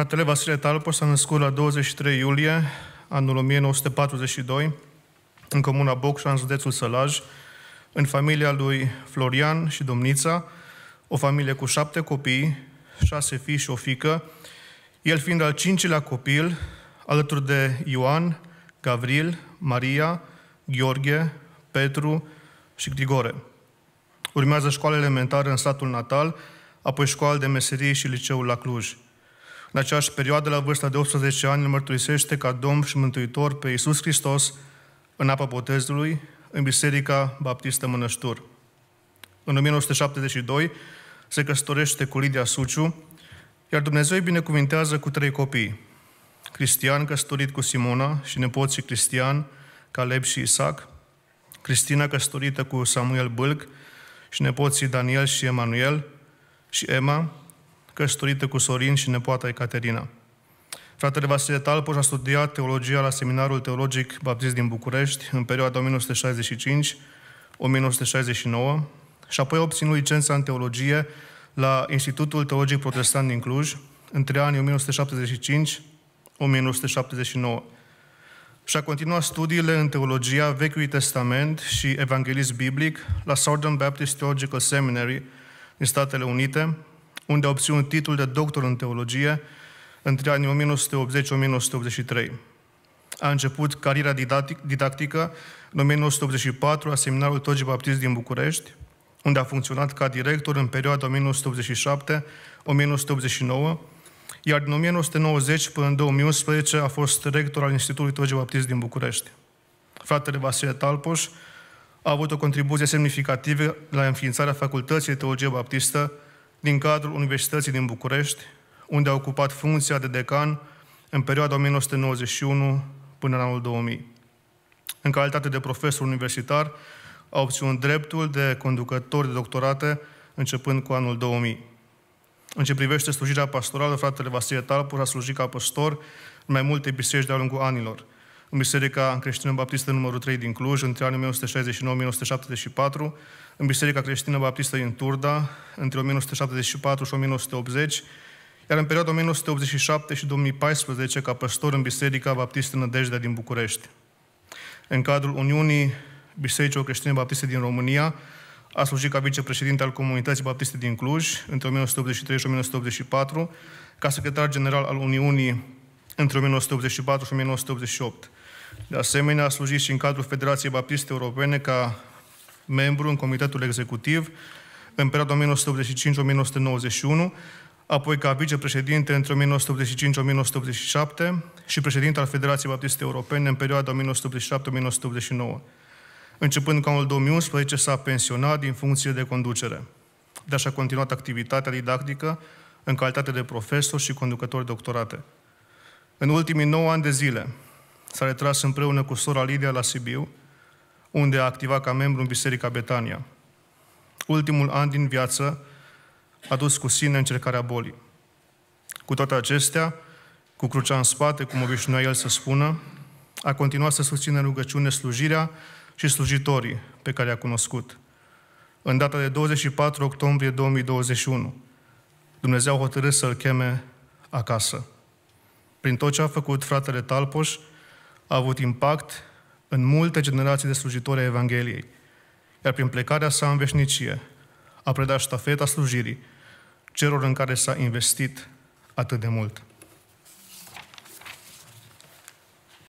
Fratele Vasile Talpo s-a născut la 23 iulie anul 1942 în comuna Bocșa, în județul Sălaj, în familia lui Florian și domnița, o familie cu șapte copii, șase fii și o fică, el fiind al cincilea copil, alături de Ioan, Gavril, Maria, Gheorghe, Petru și Grigore. Urmează școala elementară în satul natal, apoi școala de meserie și liceul la Cluj. În aceeași perioadă, la vârsta de 18 ani, îl mărturisește ca Domn și Mântuitor pe Iisus Hristos în apa botezului, în Biserica Baptistă Mănăștur. În 1972 se căsătorește cu Lidia Suciu, iar Dumnezeu îi binecuvintează cu trei copii. Cristian căsătorit cu Simona și nepoții Cristian, Caleb și Isaac, Cristina căsătorită cu Samuel Bâlc și nepoții Daniel și Emanuel, și Emma, căsătorită cu Sorin și nepoata Ecaterina. Fratele Vasile Talpoș a studiat teologia la Seminarul Teologic Baptist din București în perioada 1965-1969 și apoi a obținut licența în teologie la Institutul Teologic Protestant din Cluj între anii 1975-1979 și a continuat studiile în teologia Vechiului Testament și evanghelist biblic la Southern Baptist Theological Seminary din Statele Unite, unde a obținut titlul de doctor în teologie între anii 1980-1983. A început cariera didactic, didactică în 1984 la Seminarul Togi Baptist din București, unde a funcționat ca director în perioada 1987-1989, iar din 1990 până în 2011 a fost rector al Institutului Togi Baptist din București. Fratele Vasile Talpoș a avut o contribuție semnificativă la înființarea Facultății de Teologie Baptistă din cadrul Universității din București, unde a ocupat funcția de decan în perioada 1991 până în anul 2000. În calitate de profesor universitar, a obținut dreptul de conducător de doctorate începând cu anul 2000. În ce privește slujirea pastorală, fratele Vasile Talpur a slujit ca păstor în mai multe biserici de-a lungul anilor – în Biserica Creștină Baptistă numărul 3 din Cluj, între anii 1969-1974, în Biserica Creștină Baptistă din Turda, între 1974 și 1980, iar în perioada 1987 și 2014 ca păstor în Biserica Baptistă Nădejdea din București. În cadrul Uniunii Bisericii Creștine Baptiste din România, a slujit ca vicepreședinte al Comunității Baptiste din Cluj între 1983 și 1984, ca secretar general al Uniunii între 1984 și 1988. De asemenea, a slujit și în cadrul Federației Baptiste Europene ca membru în Comitetul Executiv în perioada 1985-1991, apoi ca vicepreședinte între 1985-1987 și președinte al Federației Baptiste Europene în perioada 1987-1989. Începând cu anul 2011, s-a pensionat din funcție de conducere. De așa a continuat activitatea didactică în calitate de profesor și conducător de doctorate. În ultimii 9 ani de zile s-a retras împreună cu sora Lidia la Sibiu, unde a activat ca membru în Biserica Betania. Ultimul an din viață a dus cu sine încercarea bolii. Cu toate acestea, cu crucea în spate, cum obișnuia el să spună, a continuat să susțină rugăciune slujirea și slujitorii pe care i-a cunoscut. În data de 24 octombrie 2021, Dumnezeu a hotărât să-l cheme acasă. Prin tot ce a făcut fratele Talpoș, a avut impact în multe generații de slujitori ai Evangheliei. Iar prin plecarea sa în veșnicie, a predat ștafeta slujirii celor în care s-a investit atât de mult.